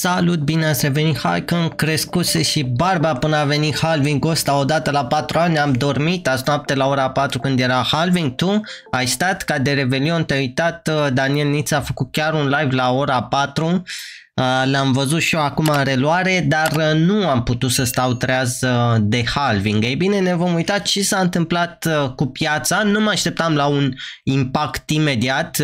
salut, bine ați revenit, hai că îmi crescuse și barba până a venit halving ăsta odată la 4 ani, am dormit azi noapte la ora 4 când era halving, tu ai stat ca de revelion, te-ai uitat, uh, Daniel Niț a făcut chiar un live la ora 4, uh, L-am văzut și eu acum în reluare, dar uh, nu am putut să stau treaz de halving. Ei bine, ne vom uita ce s-a întâmplat cu piața. Nu mă așteptam la un impact imediat.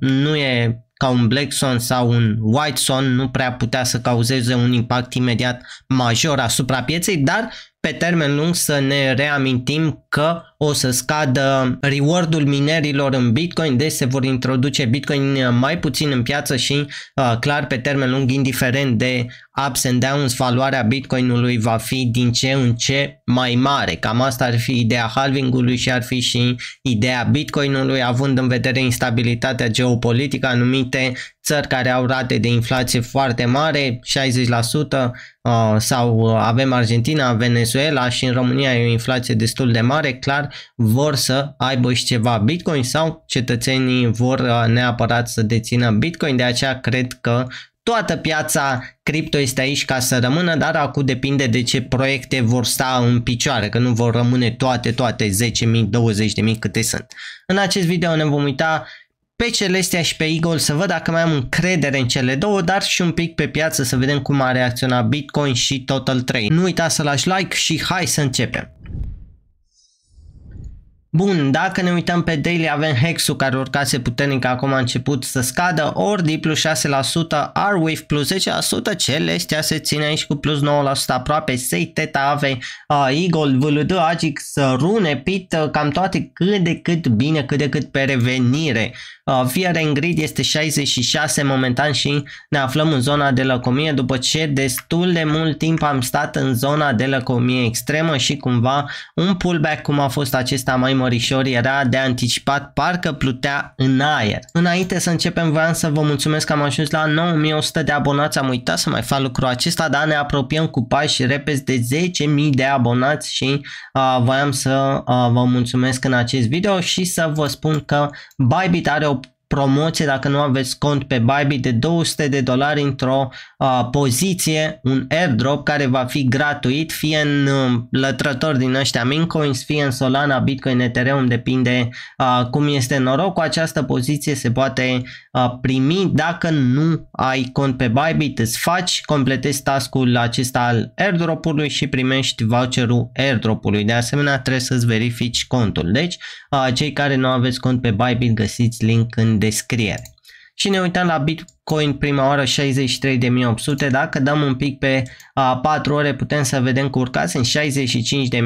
Nu e ca un black swan sau un white swan nu prea putea să cauzeze un impact imediat major asupra pieței, dar pe termen lung să ne reamintim că o să scadă reward-ul minerilor în Bitcoin, deci se vor introduce Bitcoin mai puțin în piață și uh, clar pe termen lung, indiferent de ups and downs, valoarea Bitcoinului va fi din ce în ce mai mare. Cam asta ar fi ideea halvingului și ar fi și ideea Bitcoinului, având în vedere instabilitatea geopolitică, anumite țări care au rate de inflație foarte mare, 60%, uh, sau uh, avem Argentina, Venezuela și în România e o inflație destul de mare, clar vor să aibă și ceva Bitcoin sau cetățenii vor uh, neapărat să dețină Bitcoin, de aceea cred că toată piața cripto este aici ca să rămână, dar acum depinde de ce proiecte vor sta în picioare, că nu vor rămâne toate, toate 10.000, 20.000 câte sunt. În acest video ne vom uita pe Celestia și pe Eagle să văd dacă mai am încredere în cele două, dar și un pic pe piață să vedem cum a reacționat Bitcoin și Total 3. Nu uita să lași like și hai să începem! Bun, dacă ne uităm pe daily avem Hexul care urcase puternic acum a început să scadă, ori D plus 6%, RWIF plus 10%, Celestia se ține aici cu plus 9% aproape, SEI, Teta, AVE, uh, Eagle, VLD, AGIX, Rune, PIT, cam toate cât de cât bine, cât de cât pe revenire. Fier uh, în grid este 66 momentan și ne aflăm în zona de lăcomie după ce destul de mult timp am stat în zona de lăcomie extremă și cumva un pullback cum a fost acesta mai mărișor era de anticipat, parcă plutea în aer. Înainte să începem vreau să vă mulțumesc că am ajuns la 9100 de abonați, am uitat să mai fac lucrul acesta, dar ne apropiem cu pași repezi de 10.000 de abonați și uh, voiam să uh, vă mulțumesc în acest video și să vă spun că Bybit are o promoție dacă nu aveți cont pe Bybit de 200 de dolari într-o uh, poziție, un airdrop care va fi gratuit, fie în uh, lătrători din ăștia Mincoins, fie în Solana, Bitcoin, Ethereum, depinde uh, cum este noroc. Cu această poziție se poate uh, primi dacă nu ai cont pe Bybit, îți faci, completezi tascul acesta al airdrop-ului și primești voucherul airdrop-ului. De asemenea, trebuie să-ți verifici contul. Deci, uh, cei care nu aveți cont pe Bybit, găsiți link în descriere. Și ne uităm la bit coin prima oră 63.800, dacă dăm un pic pe a, 4 ore putem să vedem că urcați în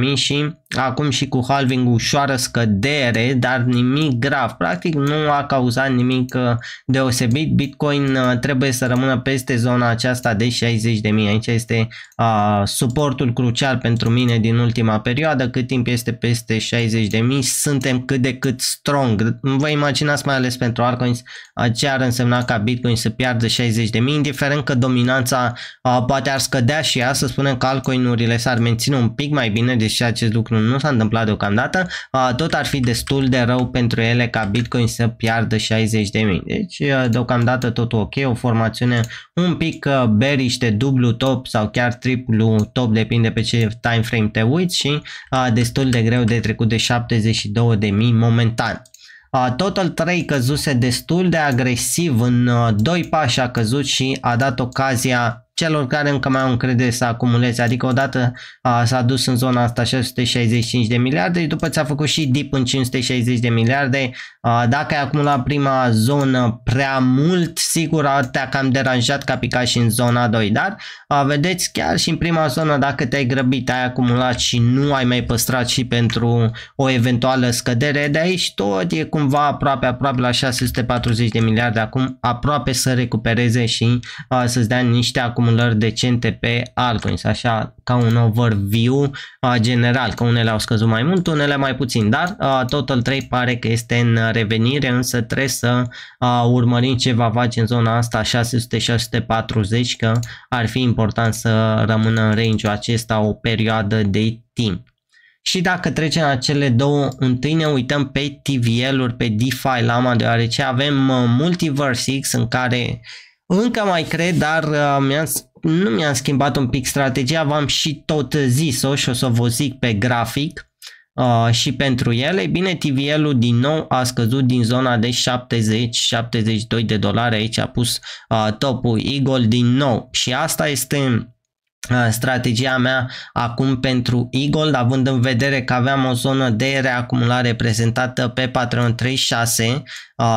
65.000 și acum și cu halving ușoară scădere, dar nimic grav, practic nu a cauzat nimic uh, deosebit, Bitcoin uh, trebuie să rămână peste zona aceasta de 60.000, aici este a, suportul crucial pentru mine din ultima perioadă, cât timp este peste 60.000, suntem cât de cât strong, vă imaginați mai ales pentru altcoins ce ar însemna ca Bitcoin să să piardă 60 de mii, indiferent că dominanța uh, poate ar scădea și ea, să spunem că altcoinurile s-ar menține un pic mai bine, deși acest lucru nu s-a întâmplat deocamdată, uh, tot ar fi destul de rău pentru ele ca Bitcoin să piardă 60 de mii. Deci, uh, deocamdată totul ok, o formațiune un pic uh, bearish de dublu top sau chiar triplu top, depinde pe ce time frame te uiți și uh, destul de greu de trecut de 72 de mii momentan. Total 3 căzuse destul de agresiv, în 2 uh, pași a căzut și a dat ocazia celor care încă mai au încredere să acumuleze. Adică odată a, s-a dus în zona asta 665 de miliarde și după ți-a făcut și dip în 560 de miliarde. A, dacă ai acumulat prima zonă prea mult, sigur te-a cam deranjat ca pica și în zona 2, dar a, vedeți chiar și în prima zonă dacă te-ai grăbit, ai acumulat și nu ai mai păstrat și pentru o eventuală scădere, de aici tot e cumva aproape, aproape la 640 de miliarde acum, aproape să recupereze și a, să-ți dea niște acum acumulări decente pe altcoins, așa ca un overview a, general, că unele au scăzut mai mult, unele mai puțin, dar a, Total 3 pare că este în revenire, însă trebuie să a, urmărim ce va face în zona asta 600-640, că ar fi important să rămână în range-ul acesta o perioadă de timp. Și dacă trecem la cele două, întâi ne uităm pe TVL-uri, pe DeFi Lama, deoarece avem uh, Multiverse X în care încă mai cred, dar uh, mi-am, nu mi-am schimbat un pic strategia, v-am și tot zis-o și o să vă zic pe grafic uh, și pentru ele. bine, TVL-ul din nou a scăzut din zona de 70-72 de dolari, aici a pus uh, topul Eagle din nou și asta este strategia mea acum pentru Eagle, având în vedere că aveam o zonă de reacumulare prezentată pe Patreon 36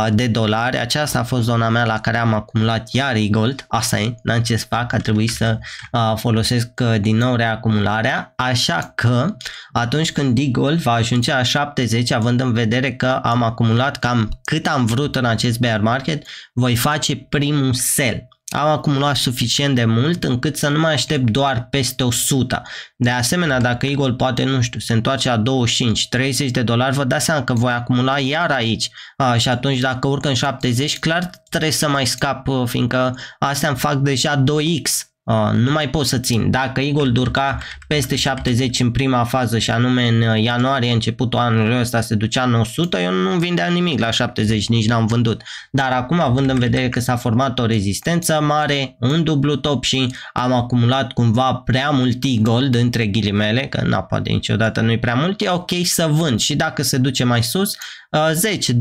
de dolari. Aceasta a fost zona mea la care am acumulat iar Eagle. Asta e, n-am ce să fac, a trebuit să folosesc din nou reacumularea. Așa că atunci când Eagle va ajunge la 70, având în vedere că am acumulat cam cât am vrut în acest bear market, voi face primul sell au acumulat suficient de mult încât să nu mai aștept doar peste 100. De asemenea, dacă Eagle poate, nu știu, se întoarce la 25-30 de dolari, vă dați seama că voi acumula iar aici a, și atunci dacă urcă în 70, clar trebuie să mai scap, uh, fiindcă astea îmi fac deja 2x Uh, nu mai pot să țin. Dacă Igor Durca peste 70 în prima fază și anume în uh, ianuarie, începutul anului ăsta se ducea în 100, eu nu vindeam nimic la 70, nici n-am vândut. Dar acum, având în vedere că s-a format o rezistență mare, un dublu top și am acumulat cumva prea mult gold între ghilimele, că n poate niciodată nu-i prea mult, e ok să vând și dacă se duce mai sus, 10-20%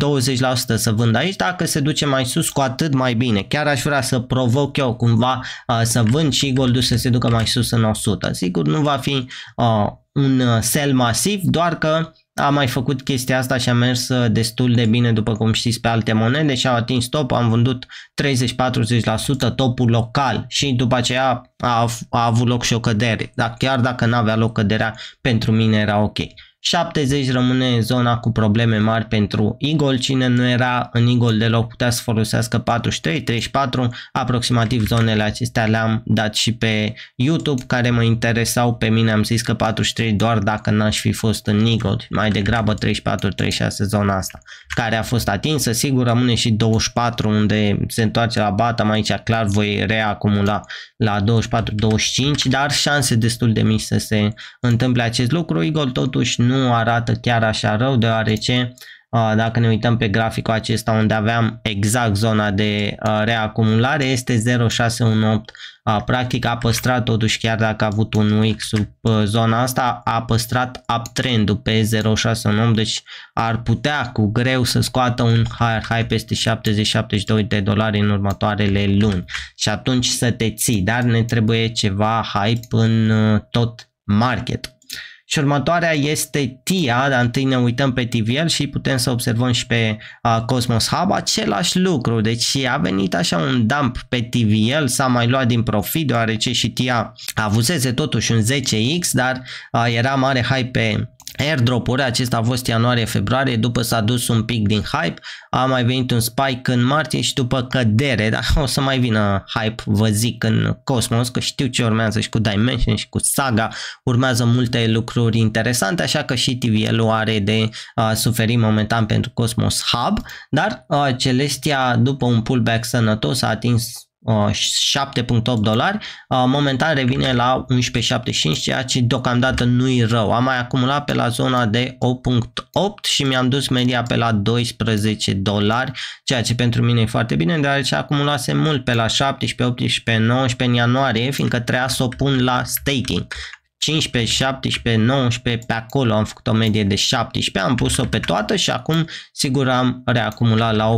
uh, să vând aici, dacă se duce mai sus cu atât mai bine. Chiar aș vrea să provoc eu cumva să vând și goldul să se ducă mai sus în 100. Sigur, nu va fi uh, un uh, sell masiv, doar că a mai făcut chestia asta și a mers uh, destul de bine, după cum știți, pe alte monede și au atins top, am vândut 30-40% topul local și după aceea a, a avut loc și o cădere, dar chiar dacă n-avea loc căderea, pentru mine era ok. 70 rămâne zona cu probleme mari pentru Eagle. Cine nu era în Eagle deloc putea să folosească 43, 34, aproximativ zonele acestea le-am dat și pe YouTube care mă interesau. Pe mine am zis că 43 doar dacă n-aș fi fost în Eagle, mai degrabă 34, 36 zona asta care a fost atinsă. Sigur rămâne și 24 unde se întoarce la batam aici clar voi reacumula la 24-25, dar șanse destul de mici să se întâmple acest lucru. Eagle totuși nu arată chiar așa rău, deoarece uh, dacă ne uităm pe graficul acesta unde aveam exact zona de uh, reacumulare, este 0,618. Practic a păstrat totuși, chiar dacă a avut un week sub uh, zona asta, a păstrat uptrend-ul pe 0,618, deci ar putea cu greu să scoată un higher high peste 70-72 de dolari în următoarele luni. Și atunci să te ții, dar ne trebuie ceva hype în tot market și următoarea este TIA, dar întâi ne uităm pe TVL și putem să observăm și pe uh, Cosmos Hub același lucru. Deci a venit așa un dump pe TVL, s-a mai luat din profit deoarece și TIA avusese totuși un 10x, dar uh, era mare hype pe airdrop-uri, acesta a fost ianuarie-februarie, după s-a dus un pic din hype, a mai venit un spike în martie și după cădere, dar o să mai vină hype, vă zic, în Cosmos, că știu ce urmează și cu Dimension și cu Saga, urmează multe lucruri interesante, așa că și TVL-ul are de a, suferi momentan pentru Cosmos Hub, dar a, Celestia, după un pullback sănătos, a atins 7.8 uh, dolari, uh, momentan revine la 11.75, ceea ce deocamdată nu i rău. Am mai acumulat pe la zona de 8.8 și mi-am dus media pe la 12 dolari, ceea ce pentru mine e foarte bine, deoarece acumulase mult pe la 17, 18, 19 în ianuarie, fiindcă trebuia să o pun la staking. 15, 17, 19, pe acolo am făcut o medie de 17, am pus-o pe toată și acum sigur am reacumulat la 8.8,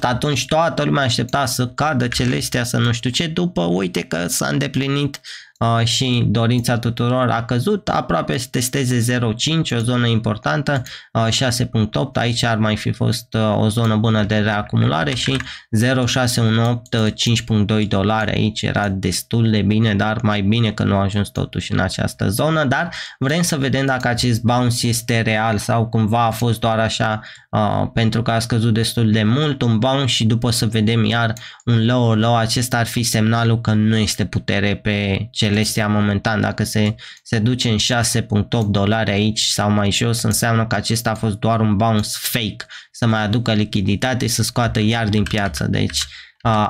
atunci toată lumea aștepta să cadă celestea, să nu știu ce, după uite că s-a îndeplinit Uh, și dorința tuturor a căzut, aproape să testeze 0.5, o zonă importantă, 6.8, uh, aici ar mai fi fost uh, o zonă bună de reacumulare și 0.618, 5.2 dolari, aici era destul de bine, dar mai bine că nu a ajuns totuși în această zonă, dar vrem să vedem dacă acest bounce este real sau cumva a fost doar așa pentru că a scăzut destul de mult un bounce și după să vedem iar un low low, acesta ar fi semnalul că nu este putere pe ce este momentan. Dacă se, se duce în 6.8 dolari aici sau mai jos, înseamnă că acesta a fost doar un bounce fake, să mai aducă lichiditate și să scoată iar din piață. Deci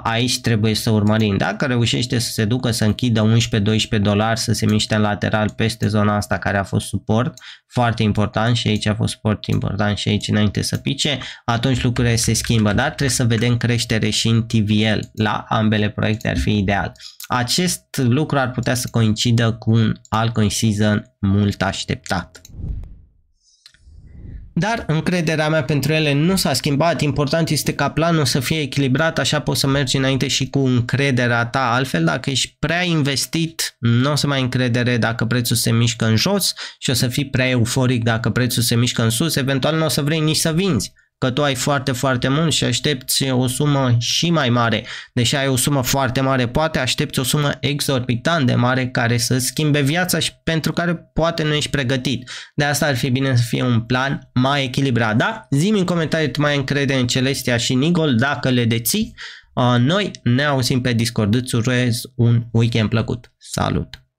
aici trebuie să urmărim. Dacă reușește să se ducă să închidă 11-12 dolari, să se miște în lateral peste zona asta care a fost suport, foarte important și aici a fost suport important și aici înainte să pice, atunci lucrurile se schimbă, dar trebuie să vedem creștere și în TVL. La ambele proiecte ar fi ideal. Acest lucru ar putea să coincidă cu un altcoin season mult așteptat. Dar încrederea mea pentru ele nu s-a schimbat, important este ca planul să fie echilibrat, așa poți să mergi înainte și cu încrederea ta, altfel dacă ești prea investit, nu o să mai ai încredere dacă prețul se mișcă în jos și o să fii prea euforic dacă prețul se mișcă în sus, eventual nu o să vrei nici să vinzi că tu ai foarte, foarte mult și aștepți o sumă și mai mare. Deși ai o sumă foarte mare, poate aștepți o sumă exorbitant de mare care să schimbe viața și pentru care poate nu ești pregătit. De asta ar fi bine să fie un plan mai echilibrat. Da? Zim în comentarii tu mai încrede în Celestia și Nigol dacă le deții. Uh, noi ne auzim pe Discord. Îți urez un weekend plăcut. Salut!